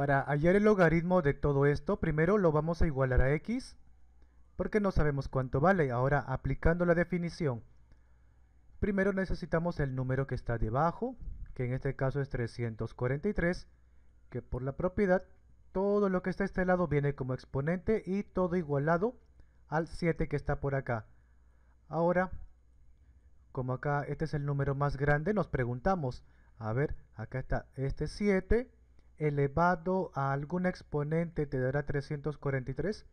Para hallar el logaritmo de todo esto, primero lo vamos a igualar a x, porque no sabemos cuánto vale. Ahora, aplicando la definición, primero necesitamos el número que está debajo, que en este caso es 343, que por la propiedad, todo lo que está a este lado viene como exponente y todo igualado al 7 que está por acá. Ahora, como acá este es el número más grande, nos preguntamos, a ver, acá está este 7, elevado a algún exponente te dará 343?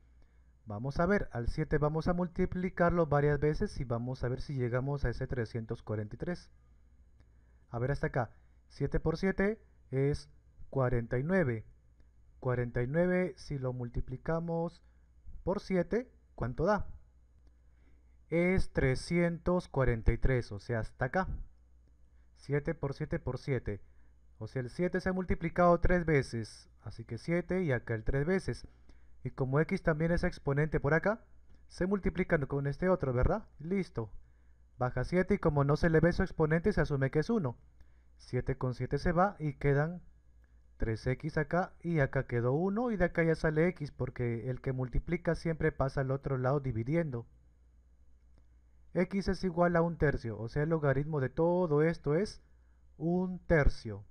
Vamos a ver, al 7 vamos a multiplicarlo varias veces y vamos a ver si llegamos a ese 343. A ver hasta acá, 7 por 7 es 49. 49 si lo multiplicamos por 7, ¿cuánto da? Es 343, o sea, hasta acá. 7 por 7 por 7. O sea, el 7 se ha multiplicado 3 veces. Así que 7 y acá el 3 veces. Y como x también es exponente por acá, se multiplican con este otro, ¿verdad? Listo. Baja 7 y como no se le ve su exponente, se asume que es 1. 7 con 7 se va y quedan 3x acá y acá quedó 1 y de acá ya sale x porque el que multiplica siempre pasa al otro lado dividiendo. x es igual a 1 tercio, o sea el logaritmo de todo esto es 1 tercio.